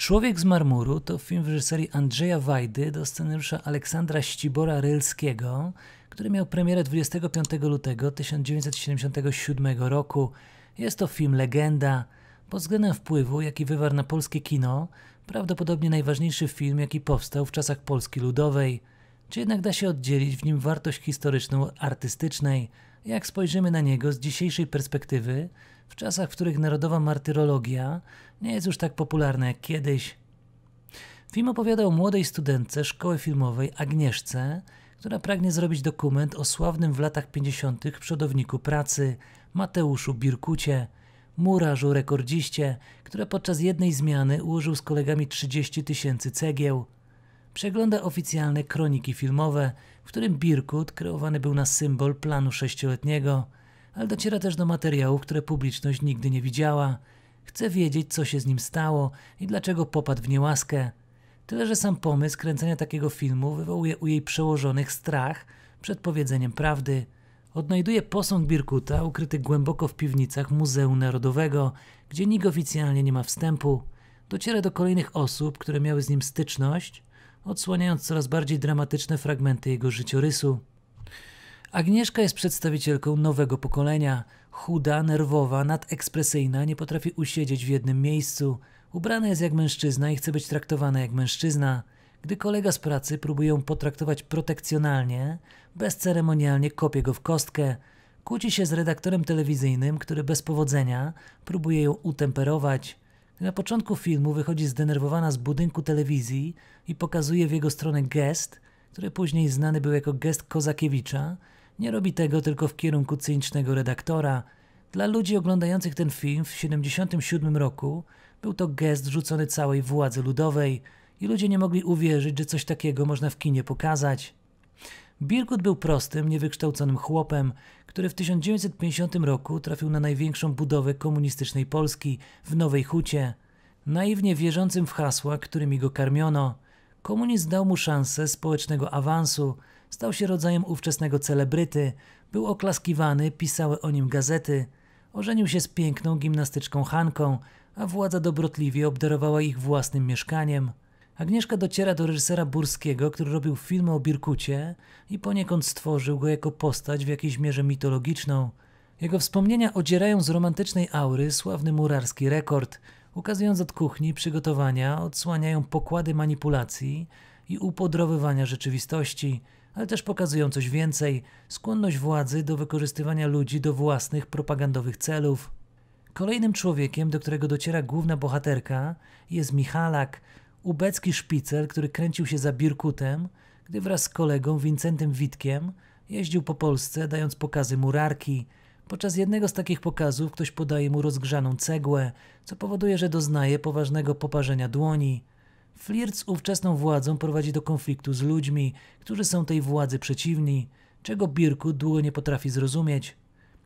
Człowiek z marmuru to film w reżyserii Andrzeja Wajdy do scenariusza Aleksandra Ścibora Rylskiego, który miał premierę 25 lutego 1977 roku. Jest to film legenda. Pod względem wpływu, jaki wywarł na polskie kino, prawdopodobnie najważniejszy film, jaki powstał w czasach Polski Ludowej. Czy jednak da się oddzielić w nim wartość historyczną artystycznej, jak spojrzymy na niego z dzisiejszej perspektywy, w czasach, w których narodowa martyrologia nie jest już tak popularna jak kiedyś? Film opowiada o młodej studentce szkoły filmowej Agnieszce, która pragnie zrobić dokument o sławnym w latach 50. przodowniku pracy Mateuszu Birkucie, murarzu rekordziście, który podczas jednej zmiany ułożył z kolegami 30 tysięcy cegieł. Przegląda oficjalne kroniki filmowe, w którym Birkut kreowany był na symbol planu sześcioletniego, ale dociera też do materiałów, które publiczność nigdy nie widziała. Chce wiedzieć, co się z nim stało i dlaczego popadł w niełaskę. Tyle, że sam pomysł kręcenia takiego filmu wywołuje u jej przełożonych strach przed powiedzeniem prawdy. Odnajduje posąg Birkuta ukryty głęboko w piwnicach Muzeum Narodowego, gdzie nikt oficjalnie nie ma wstępu. Dociera do kolejnych osób, które miały z nim styczność, odsłaniając coraz bardziej dramatyczne fragmenty jego życiorysu. Agnieszka jest przedstawicielką nowego pokolenia. Chuda, nerwowa, nadekspresyjna, nie potrafi usiedzieć w jednym miejscu. Ubrana jest jak mężczyzna i chce być traktowana jak mężczyzna. Gdy kolega z pracy próbuje ją potraktować protekcjonalnie, bezceremonialnie kopie go w kostkę. Kłóci się z redaktorem telewizyjnym, który bez powodzenia próbuje ją utemperować. Na początku filmu wychodzi zdenerwowana z budynku telewizji i pokazuje w jego stronę gest, który później znany był jako gest Kozakiewicza. Nie robi tego tylko w kierunku cynicznego redaktora. Dla ludzi oglądających ten film w 1977 roku był to gest rzucony całej władzy ludowej i ludzie nie mogli uwierzyć, że coś takiego można w kinie pokazać. Birgut był prostym, niewykształconym chłopem, który w 1950 roku trafił na największą budowę komunistycznej Polski w Nowej Hucie. Naiwnie wierzącym w hasła, którymi go karmiono, komunizm dał mu szansę społecznego awansu, stał się rodzajem ówczesnego celebryty, był oklaskiwany, pisały o nim gazety, ożenił się z piękną gimnastyczką Hanką, a władza dobrotliwie obdarowała ich własnym mieszkaniem – Agnieszka dociera do reżysera Burskiego, który robił film o Birkucie i poniekąd stworzył go jako postać w jakiejś mierze mitologiczną. Jego wspomnienia odzierają z romantycznej aury sławny murarski rekord, ukazując od kuchni przygotowania, odsłaniają pokłady manipulacji i upodrowywania rzeczywistości, ale też pokazują coś więcej skłonność władzy do wykorzystywania ludzi do własnych propagandowych celów. Kolejnym człowiekiem, do którego dociera główna bohaterka, jest Michalak, ubecki szpicer, który kręcił się za Birkutem, gdy wraz z kolegą Wincentem Witkiem jeździł po Polsce, dając pokazy murarki. Podczas jednego z takich pokazów ktoś podaje mu rozgrzaną cegłę, co powoduje, że doznaje poważnego poparzenia dłoni. Flirt z ówczesną władzą prowadzi do konfliktu z ludźmi, którzy są tej władzy przeciwni, czego Birkut długo nie potrafi zrozumieć.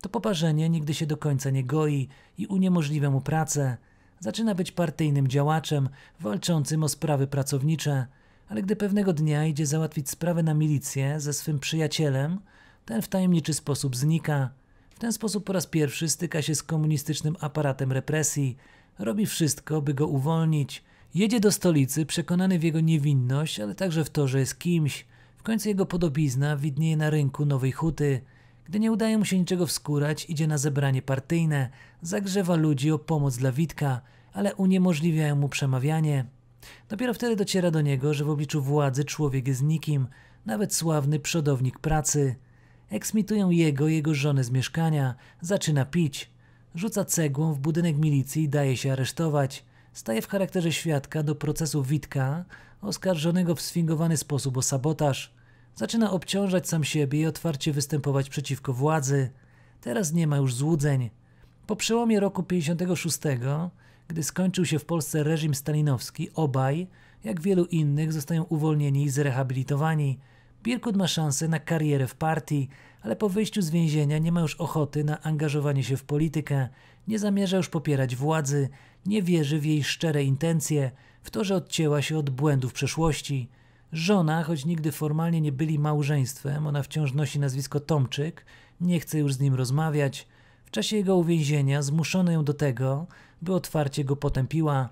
To poparzenie nigdy się do końca nie goi i uniemożliwia mu pracę. Zaczyna być partyjnym działaczem, walczącym o sprawy pracownicze, ale gdy pewnego dnia idzie załatwić sprawę na milicję ze swym przyjacielem, ten w tajemniczy sposób znika. W ten sposób po raz pierwszy styka się z komunistycznym aparatem represji, robi wszystko, by go uwolnić. Jedzie do stolicy przekonany w jego niewinność, ale także w to, że jest kimś. W końcu jego podobizna widnieje na rynku Nowej Huty – gdy nie udaje mu się niczego wskurać, idzie na zebranie partyjne, zagrzewa ludzi o pomoc dla Witka, ale uniemożliwiają mu przemawianie. Dopiero wtedy dociera do niego, że w obliczu władzy człowiek jest nikim, nawet sławny przodownik pracy. Eksmitują jego, jego żonę z mieszkania, zaczyna pić, rzuca cegłą w budynek milicji i daje się aresztować. Staje w charakterze świadka do procesu Witka, oskarżonego w sfingowany sposób o sabotaż. Zaczyna obciążać sam siebie i otwarcie występować przeciwko władzy. Teraz nie ma już złudzeń. Po przełomie roku 56, gdy skończył się w Polsce reżim stalinowski, obaj, jak wielu innych, zostają uwolnieni i zrehabilitowani. Birkut ma szansę na karierę w partii, ale po wyjściu z więzienia nie ma już ochoty na angażowanie się w politykę, nie zamierza już popierać władzy, nie wierzy w jej szczere intencje, w to, że odcięła się od błędów przeszłości. Żona, choć nigdy formalnie nie byli małżeństwem, ona wciąż nosi nazwisko Tomczyk, nie chce już z nim rozmawiać. W czasie jego uwięzienia zmuszono ją do tego, by otwarcie go potępiła.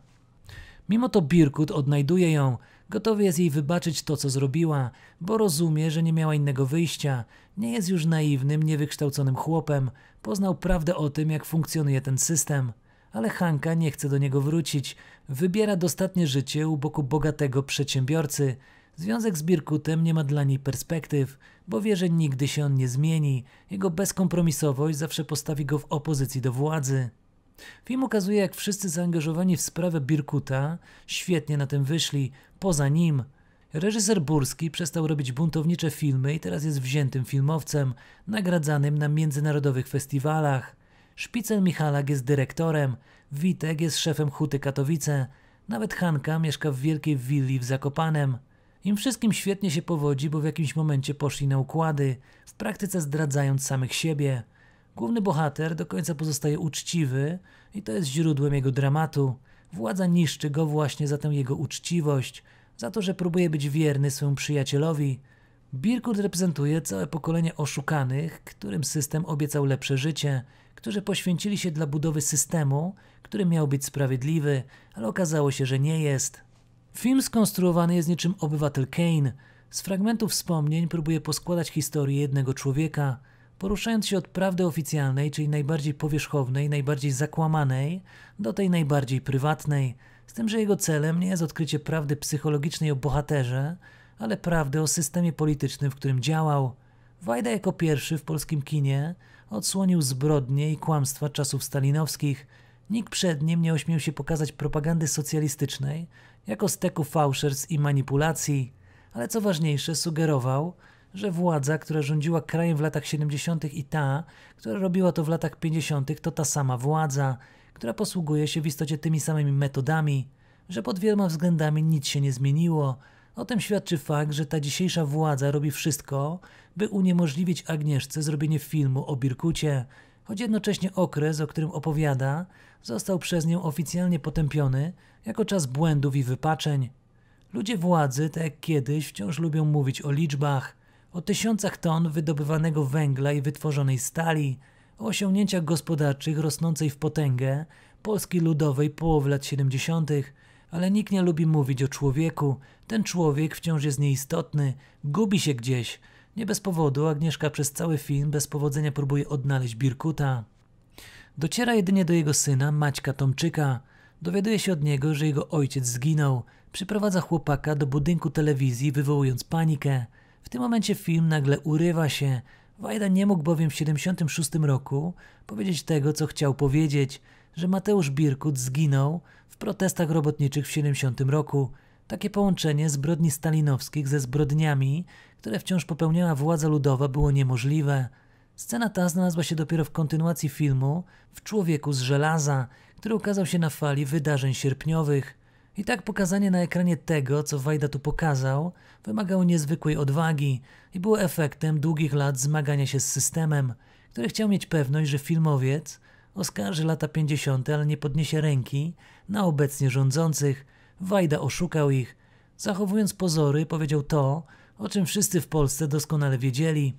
Mimo to Birkut odnajduje ją, gotowy jest jej wybaczyć to, co zrobiła, bo rozumie, że nie miała innego wyjścia, nie jest już naiwnym, niewykształconym chłopem, poznał prawdę o tym, jak funkcjonuje ten system. Ale Hanka nie chce do niego wrócić, wybiera dostatnie życie u boku bogatego przedsiębiorcy, Związek z Birkutem nie ma dla niej perspektyw, bo wie, że nigdy się on nie zmieni, jego bezkompromisowość zawsze postawi go w opozycji do władzy. Film ukazuje, jak wszyscy zaangażowani w sprawę Birkuta świetnie na tym wyszli, poza nim. Reżyser Burski przestał robić buntownicze filmy i teraz jest wziętym filmowcem, nagradzanym na międzynarodowych festiwalach. Szpicel Michalak jest dyrektorem, Witek jest szefem Huty Katowice, nawet Hanka mieszka w wielkiej willi w Zakopanem. Im wszystkim świetnie się powodzi, bo w jakimś momencie poszli na układy, w praktyce zdradzając samych siebie. Główny bohater do końca pozostaje uczciwy i to jest źródłem jego dramatu. Władza niszczy go właśnie za tę jego uczciwość, za to, że próbuje być wierny swemu przyjacielowi. Birkut reprezentuje całe pokolenie oszukanych, którym system obiecał lepsze życie, którzy poświęcili się dla budowy systemu, który miał być sprawiedliwy, ale okazało się, że nie jest. Film skonstruowany jest niczym obywatel Kane. Z fragmentów wspomnień próbuje poskładać historię jednego człowieka, poruszając się od prawdy oficjalnej, czyli najbardziej powierzchownej, najbardziej zakłamanej, do tej najbardziej prywatnej, z tym, że jego celem nie jest odkrycie prawdy psychologicznej o bohaterze, ale prawdy o systemie politycznym, w którym działał. Wajda jako pierwszy w polskim kinie odsłonił zbrodnie i kłamstwa czasów stalinowskich – Nikt przed nim nie ośmiał się pokazać propagandy socjalistycznej, jako steku fałszerstw i manipulacji, ale co ważniejsze, sugerował, że władza, która rządziła krajem w latach 70. i ta, która robiła to w latach 50., to ta sama władza, która posługuje się w istocie tymi samymi metodami, że pod wieloma względami nic się nie zmieniło. O tym świadczy fakt, że ta dzisiejsza władza robi wszystko, by uniemożliwić Agnieszce zrobienie filmu o Birkucie, choć jednocześnie okres, o którym opowiada, został przez nią oficjalnie potępiony jako czas błędów i wypaczeń. Ludzie władzy, tak jak kiedyś, wciąż lubią mówić o liczbach, o tysiącach ton wydobywanego węgla i wytworzonej stali, o osiągnięciach gospodarczych rosnącej w potęgę Polski Ludowej połowy lat 70., ale nikt nie lubi mówić o człowieku. Ten człowiek wciąż jest nieistotny, gubi się gdzieś – nie bez powodu Agnieszka przez cały film bez powodzenia próbuje odnaleźć Birkuta. Dociera jedynie do jego syna, Maćka Tomczyka. Dowiaduje się od niego, że jego ojciec zginął. Przyprowadza chłopaka do budynku telewizji, wywołując panikę. W tym momencie film nagle urywa się. Wajda nie mógł bowiem w 76 roku powiedzieć tego, co chciał powiedzieć, że Mateusz Birkut zginął w protestach robotniczych w 70 roku. Takie połączenie zbrodni stalinowskich ze zbrodniami, które wciąż popełniała władza ludowa, było niemożliwe. Scena ta znalazła się dopiero w kontynuacji filmu W Człowieku z Żelaza, który ukazał się na fali wydarzeń sierpniowych. I tak pokazanie na ekranie tego, co Wajda tu pokazał, wymagało niezwykłej odwagi i było efektem długich lat zmagania się z systemem, który chciał mieć pewność, że filmowiec oskarży lata 50., ale nie podniesie ręki na obecnie rządzących, Wajda oszukał ich. Zachowując pozory, powiedział to, o czym wszyscy w Polsce doskonale wiedzieli.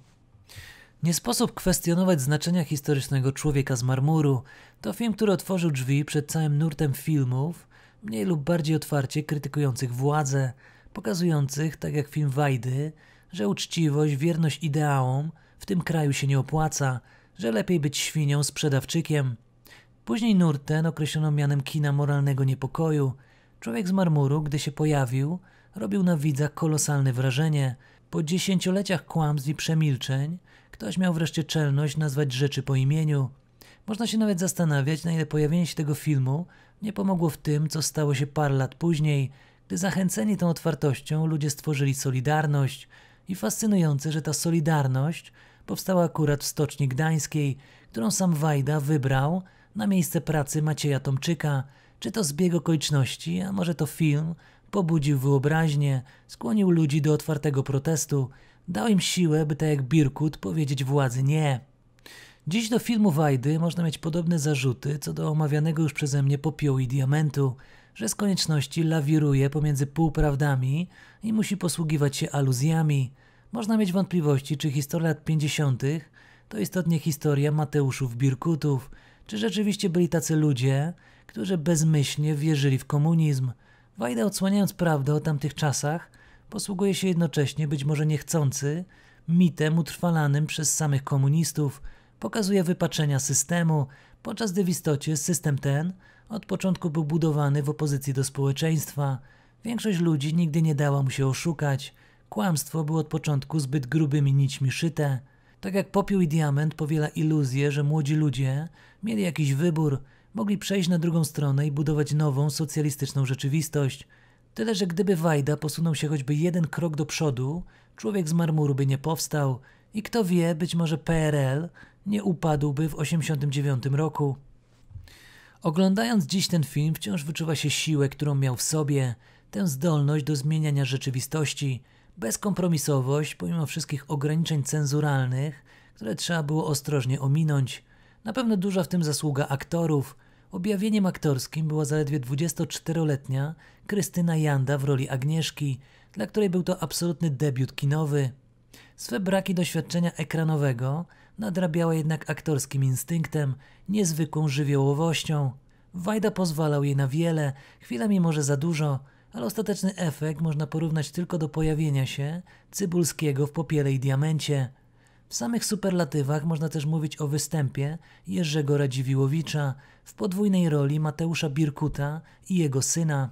Nie sposób kwestionować znaczenia historycznego człowieka z marmuru. To film, który otworzył drzwi przed całym nurtem filmów, mniej lub bardziej otwarcie krytykujących władzę, pokazujących, tak jak film Wajdy, że uczciwość, wierność ideałom w tym kraju się nie opłaca, że lepiej być świnią sprzedawczykiem. Później nurt ten określono mianem kina moralnego niepokoju – Człowiek z marmuru, gdy się pojawił, robił na widza kolosalne wrażenie. Po dziesięcioleciach kłamstw i przemilczeń, ktoś miał wreszcie czelność nazwać rzeczy po imieniu. Można się nawet zastanawiać, na ile pojawienie się tego filmu nie pomogło w tym, co stało się parę lat później, gdy zachęceni tą otwartością ludzie stworzyli Solidarność. I fascynujące, że ta Solidarność powstała akurat w Stoczni Gdańskiej, którą sam Wajda wybrał na miejsce pracy Macieja Tomczyka, czy to zbieg okoliczności, a może to film, pobudził wyobraźnię, skłonił ludzi do otwartego protestu, dał im siłę, by tak jak Birkut powiedzieć władzy nie. Dziś do filmu Wajdy można mieć podobne zarzuty co do omawianego już przeze mnie popiołu i diamentu, że z konieczności lawiruje pomiędzy półprawdami i musi posługiwać się aluzjami. Można mieć wątpliwości, czy historia lat 50. to istotnie historia Mateuszów Birkutów, czy rzeczywiście byli tacy ludzie, którzy bezmyślnie wierzyli w komunizm. Wajda odsłaniając prawdę o tamtych czasach, posługuje się jednocześnie, być może niechcący, mitem utrwalanym przez samych komunistów, pokazuje wypaczenia systemu, podczas gdy w istocie system ten od początku był budowany w opozycji do społeczeństwa. Większość ludzi nigdy nie dała mu się oszukać. Kłamstwo było od początku zbyt grubymi nićmi szyte. Tak jak popiół i diament powiela iluzję, że młodzi ludzie mieli jakiś wybór, mogli przejść na drugą stronę i budować nową, socjalistyczną rzeczywistość. Tyle, że gdyby Wajda posunął się choćby jeden krok do przodu, człowiek z marmuru by nie powstał i kto wie, być może PRL nie upadłby w 1989 roku. Oglądając dziś ten film, wciąż wyczuwa się siłę, którą miał w sobie, tę zdolność do zmieniania rzeczywistości, bezkompromisowość pomimo wszystkich ograniczeń cenzuralnych, które trzeba było ostrożnie ominąć. Na pewno duża w tym zasługa aktorów, Objawieniem aktorskim była zaledwie 24-letnia Krystyna Janda w roli Agnieszki, dla której był to absolutny debiut kinowy. Swe braki doświadczenia ekranowego nadrabiała jednak aktorskim instynktem, niezwykłą żywiołowością. Wajda pozwalał jej na wiele, chwilami może za dużo, ale ostateczny efekt można porównać tylko do pojawienia się Cybulskiego w Popiele i Diamencie – w samych superlatywach można też mówić o występie Jerzego Radziwiłowicza w podwójnej roli Mateusza Birkuta i jego syna.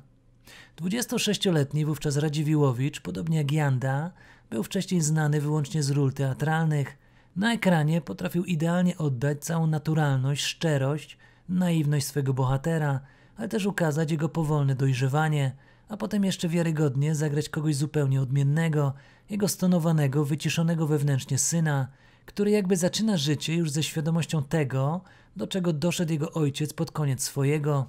26-letni wówczas Radziwiłowicz, podobnie jak Janda, był wcześniej znany wyłącznie z ról teatralnych. Na ekranie potrafił idealnie oddać całą naturalność, szczerość, naiwność swego bohatera, ale też ukazać jego powolne dojrzewanie – a potem jeszcze wiarygodnie zagrać kogoś zupełnie odmiennego, jego stonowanego, wyciszonego wewnętrznie syna, który jakby zaczyna życie już ze świadomością tego, do czego doszedł jego ojciec pod koniec swojego.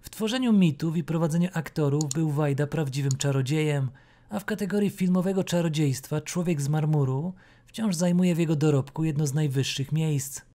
W tworzeniu mitów i prowadzeniu aktorów był Wajda prawdziwym czarodziejem, a w kategorii filmowego czarodziejstwa Człowiek z marmuru wciąż zajmuje w jego dorobku jedno z najwyższych miejsc.